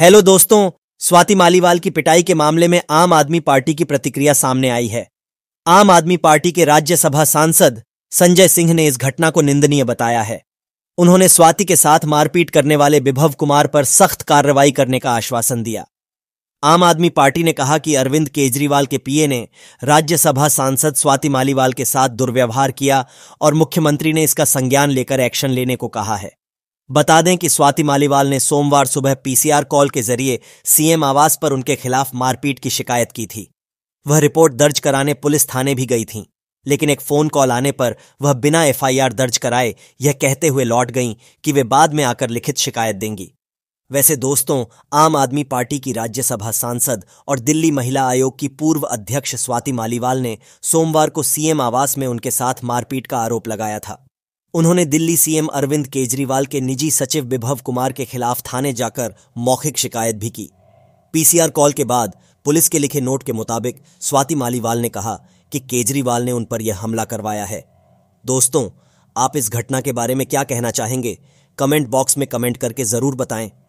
hello दोस्तों स्वाति मालीवाल की पिटाई के मामले में आम आदमी पार्टी की प्रतिक्रिया सामने आई है आम आदमी पार्टी के राज्यसभा सांसद संजय सिंह ने इस घटना को निंदनीय बताया है उन्होंने स्वाति के साथ मारपीट करने वाले विभव कुमार पर सख्त कार्रवाई करने का आश्वासन दिया आम आदमी पार्टी ने कहा कि अरविंद केजरीवाल के पीए ने राज्यसभा सांसद स्वाति मालीवाल के साथ दुर्व्यवहार किया और मुख्यमंत्री ने इसका संज्ञान लेकर एक्शन लेने को कहा है बता दें कि स्वाति मालीवाल ने सोमवार सुबह पीसीआर कॉल के जरिए सीएम आवास पर उनके खिलाफ मारपीट की शिकायत की थी वह रिपोर्ट दर्ज कराने पुलिस थाने भी गई थीं लेकिन एक फोन कॉल आने पर वह बिना एफआईआर दर्ज कराए यह कहते हुए लौट गईं कि वे बाद में आकर लिखित शिकायत देंगी वैसे दोस्तों आम आदमी पार्टी की राज्यसभा सांसद और दिल्ली महिला आयोग की पूर्व अध्यक्ष स्वाति मालीवाल ने सोमवार को सीएम आवास में उनके साथ मारपीट का आरोप लगाया था उन्होंने दिल्ली सीएम अरविंद केजरीवाल के निजी सचिव विभव कुमार के खिलाफ थाने जाकर मौखिक शिकायत भी की पीसीआर कॉल के बाद पुलिस के लिखे नोट के मुताबिक स्वाति मालीवाल ने कहा कि केजरीवाल ने उन पर यह हमला करवाया है दोस्तों आप इस घटना के बारे में क्या कहना चाहेंगे कमेंट बॉक्स में कमेंट करके ज़रूर बताएं